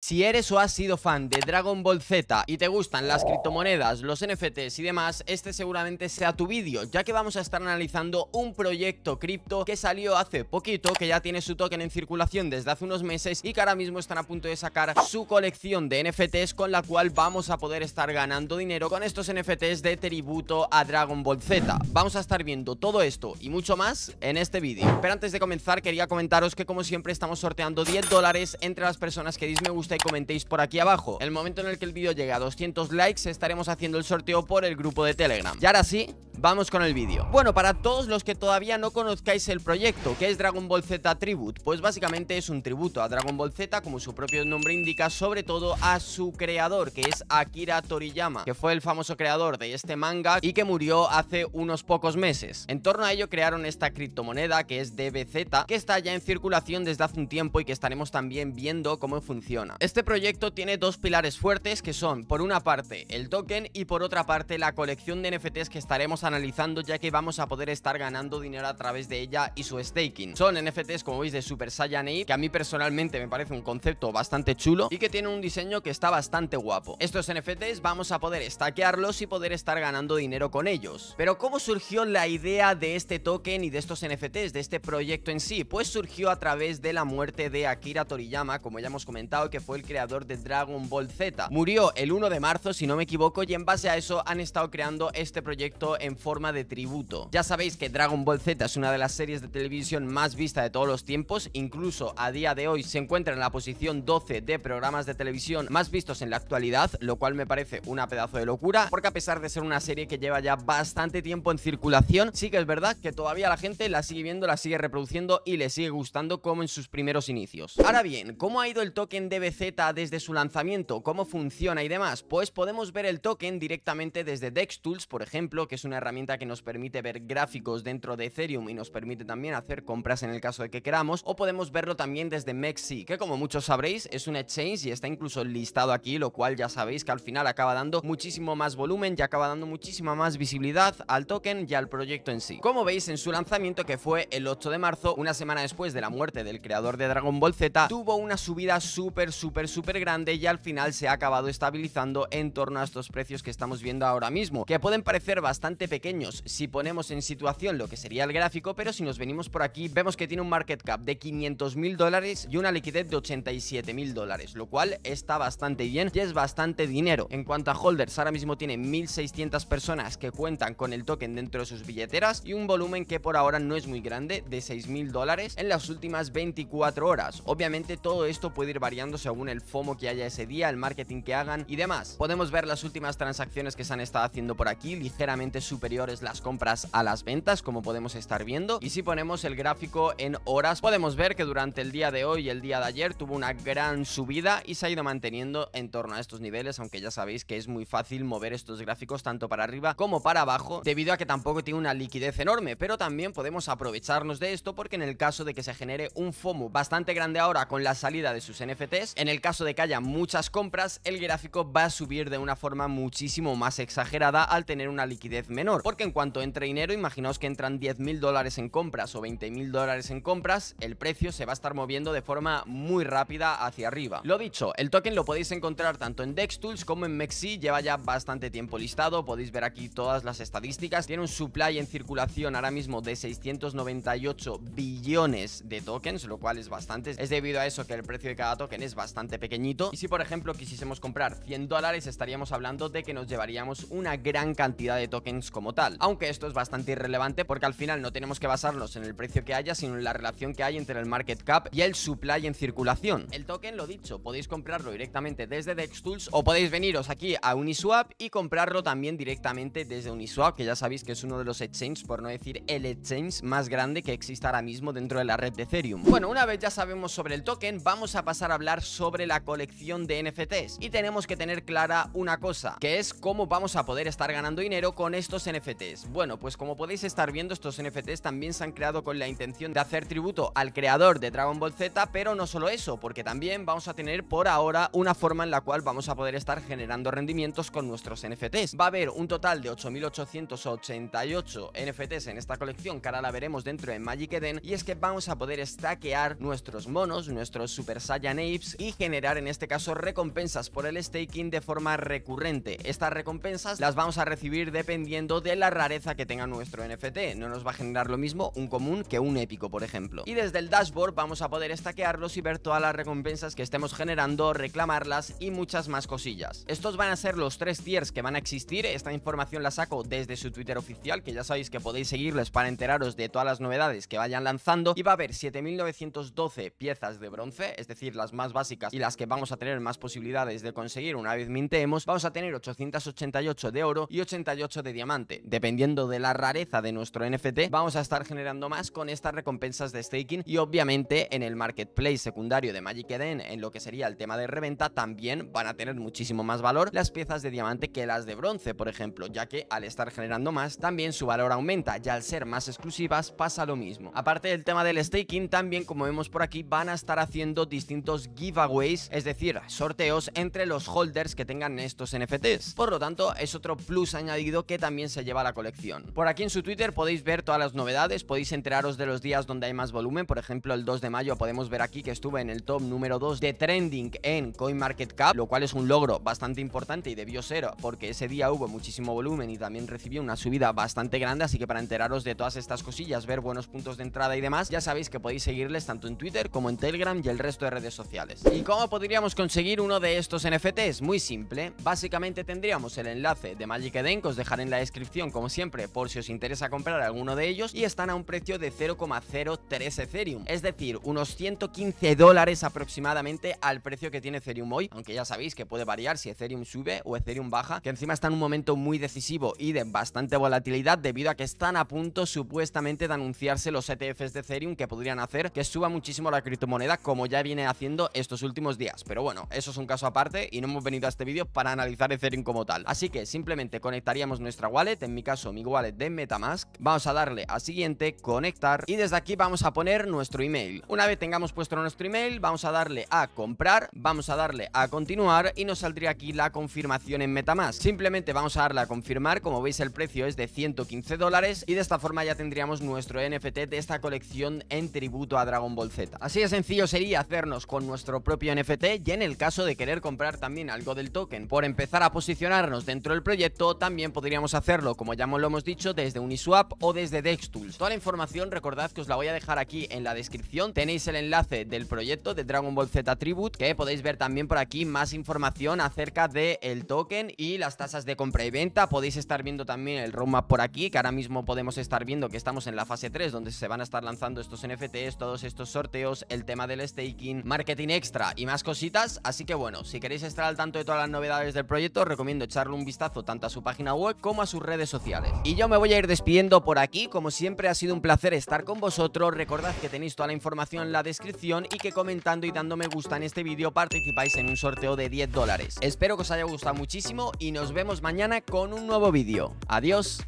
Si eres o has sido fan de Dragon Ball Z y te gustan las criptomonedas, los NFTs y demás, este seguramente sea tu vídeo, ya que vamos a estar analizando un proyecto cripto que salió hace poquito, que ya tiene su token en circulación desde hace unos meses y que ahora mismo están a punto de sacar su colección de NFTs con la cual vamos a poder estar ganando dinero con estos NFTs de tributo a Dragon Ball Z. Vamos a estar viendo todo esto y mucho más en este vídeo. Pero antes de comenzar quería comentaros que como siempre estamos sorteando 10 dólares entre las personas que disme gusta y comentéis por aquí abajo. el momento en el que el vídeo llegue a 200 likes estaremos haciendo el sorteo por el grupo de Telegram. Y ahora sí, Vamos con el vídeo. Bueno, para todos los que todavía no conozcáis el proyecto, ¿qué es Dragon Ball Z Tribute? Pues básicamente es un tributo a Dragon Ball Z, como su propio nombre indica, sobre todo a su creador, que es Akira Toriyama, que fue el famoso creador de este manga y que murió hace unos pocos meses. En torno a ello crearon esta criptomoneda, que es DBZ, que está ya en circulación desde hace un tiempo y que estaremos también viendo cómo funciona. Este proyecto tiene dos pilares fuertes, que son, por una parte, el token y por otra parte, la colección de NFTs que estaremos analizando ya que vamos a poder estar ganando dinero a través de ella y su staking. Son NFTs como veis de Super Saiyan 8 que a mí personalmente me parece un concepto bastante chulo y que tiene un diseño que está bastante guapo. Estos NFTs vamos a poder stackearlos y poder estar ganando dinero con ellos. Pero ¿cómo surgió la idea de este token y de estos NFTs, de este proyecto en sí? Pues surgió a través de la muerte de Akira Toriyama, como ya hemos comentado, que fue el creador de Dragon Ball Z. Murió el 1 de marzo, si no me equivoco, y en base a eso han estado creando este proyecto en forma de tributo. Ya sabéis que Dragon Ball Z es una de las series de televisión más vista de todos los tiempos, incluso a día de hoy se encuentra en la posición 12 de programas de televisión más vistos en la actualidad, lo cual me parece una pedazo de locura, porque a pesar de ser una serie que lleva ya bastante tiempo en circulación, sí que es verdad que todavía la gente la sigue viendo, la sigue reproduciendo y le sigue gustando como en sus primeros inicios. Ahora bien, ¿cómo ha ido el token DBZ desde su lanzamiento? ¿Cómo funciona y demás? Pues podemos ver el token directamente desde DexTools, por ejemplo, que es una herramienta que nos permite ver gráficos dentro de Ethereum y nos permite también hacer compras en el caso de que queramos, o podemos verlo también desde Mexi, que como muchos sabréis es un exchange y está incluso listado aquí, lo cual ya sabéis que al final acaba dando muchísimo más volumen y acaba dando muchísima más visibilidad al token y al proyecto en sí. Como veis en su lanzamiento, que fue el 8 de marzo, una semana después de la muerte del creador de Dragon Ball Z, tuvo una subida súper, súper, súper grande y al final se ha acabado estabilizando en torno a estos precios que estamos viendo ahora mismo, que pueden parecer bastante pequeños si ponemos en situación lo que sería el gráfico, pero si nos venimos por aquí vemos que tiene un market cap de 500 mil dólares y una liquidez de 87 mil dólares, lo cual está bastante bien y es bastante dinero. En cuanto a holders, ahora mismo tiene 1.600 personas que cuentan con el token dentro de sus billeteras y un volumen que por ahora no es muy grande, de 6 mil dólares en las últimas 24 horas. Obviamente todo esto puede ir variando según el FOMO que haya ese día, el marketing que hagan y demás. Podemos ver las últimas transacciones que se han estado haciendo por aquí, ligeramente subiendo superiores las compras a las ventas, como podemos estar viendo. Y si ponemos el gráfico en horas, podemos ver que durante el día de hoy y el día de ayer tuvo una gran subida y se ha ido manteniendo en torno a estos niveles, aunque ya sabéis que es muy fácil mover estos gráficos tanto para arriba como para abajo, debido a que tampoco tiene una liquidez enorme, pero también podemos aprovecharnos de esto porque en el caso de que se genere un FOMO bastante grande ahora con la salida de sus NFTs, en el caso de que haya muchas compras, el gráfico va a subir de una forma muchísimo más exagerada al tener una liquidez menor porque en cuanto entre dinero, imaginaos que entran 10.000 dólares en compras o 20.000 dólares en compras, el precio se va a estar moviendo de forma muy rápida hacia arriba. Lo dicho, el token lo podéis encontrar tanto en DexTools como en Mexi, lleva ya bastante tiempo listado, podéis ver aquí todas las estadísticas, tiene un supply en circulación ahora mismo de 698 billones de tokens, lo cual es bastante, es debido a eso que el precio de cada token es bastante pequeñito, y si por ejemplo quisiésemos comprar 100 dólares estaríamos hablando de que nos llevaríamos una gran cantidad de tokens como tal. Aunque esto es bastante irrelevante porque al final no tenemos que basarnos en el precio que haya, sino en la relación que hay entre el market cap y el supply en circulación. El token, lo dicho, podéis comprarlo directamente desde DexTools o podéis veniros aquí a Uniswap y comprarlo también directamente desde Uniswap, que ya sabéis que es uno de los exchanges, por no decir el exchange más grande que existe ahora mismo dentro de la red de Ethereum. Bueno, una vez ya sabemos sobre el token, vamos a pasar a hablar sobre la colección de NFTs. Y tenemos que tener clara una cosa, que es cómo vamos a poder estar ganando dinero con estos NFTs? Bueno, pues como podéis estar viendo, estos NFTs también se han creado con la intención de hacer tributo al creador de Dragon Ball Z, pero no solo eso, porque también vamos a tener por ahora una forma en la cual vamos a poder estar generando rendimientos con nuestros NFTs. Va a haber un total de 8.888 NFTs en esta colección, que ahora la veremos dentro de Magic Eden, y es que vamos a poder stackear nuestros monos, nuestros Super Saiyan Apes, y generar en este caso recompensas por el staking de forma recurrente. Estas recompensas las vamos a recibir dependiendo de la rareza que tenga nuestro NFT. No nos va a generar lo mismo un común que un épico, por ejemplo. Y desde el dashboard vamos a poder estaquearlos y ver todas las recompensas que estemos generando, reclamarlas y muchas más cosillas. Estos van a ser los tres tiers que van a existir. Esta información la saco desde su Twitter oficial, que ya sabéis que podéis seguirles para enteraros de todas las novedades que vayan lanzando. Y va a haber 7.912 piezas de bronce, es decir, las más básicas y las que vamos a tener más posibilidades de conseguir una vez mintemos, Vamos a tener 888 de oro y 88 de diamante dependiendo de la rareza de nuestro NFT, vamos a estar generando más con estas recompensas de staking y obviamente en el marketplace secundario de Magic Eden, en lo que sería el tema de reventa, también van a tener muchísimo más valor las piezas de diamante que las de bronce, por ejemplo, ya que al estar generando más, también su valor aumenta y al ser más exclusivas pasa lo mismo. Aparte del tema del staking, también como vemos por aquí, van a estar haciendo distintos giveaways, es decir, sorteos entre los holders que tengan estos NFTs. Por lo tanto, es otro plus añadido que también se lleva la colección. Por aquí en su Twitter podéis ver todas las novedades, podéis enteraros de los días donde hay más volumen, por ejemplo el 2 de mayo podemos ver aquí que estuve en el top número 2 de trending en CoinMarketCap, lo cual es un logro bastante importante y debió ser porque ese día hubo muchísimo volumen y también recibió una subida bastante grande, así que para enteraros de todas estas cosillas, ver buenos puntos de entrada y demás, ya sabéis que podéis seguirles tanto en Twitter como en Telegram y el resto de redes sociales. ¿Y cómo podríamos conseguir uno de estos NFTs? Muy simple, básicamente tendríamos el enlace de Magic Eden que os dejaré en la descripción como siempre por si os interesa comprar alguno de ellos y están a un precio de 0,03 Ethereum, es decir, unos 115 dólares aproximadamente al precio que tiene Ethereum hoy, aunque ya sabéis que puede variar si Ethereum sube o Ethereum baja, que encima está en un momento muy decisivo y de bastante volatilidad debido a que están a punto supuestamente de anunciarse los ETFs de Ethereum que podrían hacer que suba muchísimo la criptomoneda como ya viene haciendo estos últimos días, pero bueno, eso es un caso aparte y no hemos venido a este vídeo para analizar Ethereum como tal, así que simplemente conectaríamos nuestra wallet en mi caso mi wallet de Metamask, vamos a darle a siguiente, conectar y desde aquí vamos a poner nuestro email. Una vez tengamos puesto nuestro email, vamos a darle a comprar, vamos a darle a continuar y nos saldría aquí la confirmación en Metamask. Simplemente vamos a darle a confirmar, como veis el precio es de 115 dólares y de esta forma ya tendríamos nuestro NFT de esta colección en tributo a Dragon Ball Z. Así de sencillo sería hacernos con nuestro propio NFT y en el caso de querer comprar también algo del token por empezar a posicionarnos dentro del proyecto, también podríamos hacer como ya lo hemos dicho, desde Uniswap o desde Dextools. Toda la información, recordad que os la voy a dejar aquí en la descripción. Tenéis el enlace del proyecto de Dragon Ball Z Tribute, que podéis ver también por aquí más información acerca del el token y las tasas de compra y venta. Podéis estar viendo también el roadmap por aquí, que ahora mismo podemos estar viendo que estamos en la fase 3, donde se van a estar lanzando estos NFTs, todos estos sorteos, el tema del staking, marketing extra y más cositas. Así que bueno, si queréis estar al tanto de todas las novedades del proyecto, os recomiendo echarle un vistazo tanto a su página web como a su redes sociales. Y yo me voy a ir despidiendo por aquí, como siempre ha sido un placer estar con vosotros, recordad que tenéis toda la información en la descripción y que comentando y dándome me gusta en este vídeo participáis en un sorteo de 10 dólares. Espero que os haya gustado muchísimo y nos vemos mañana con un nuevo vídeo. Adiós.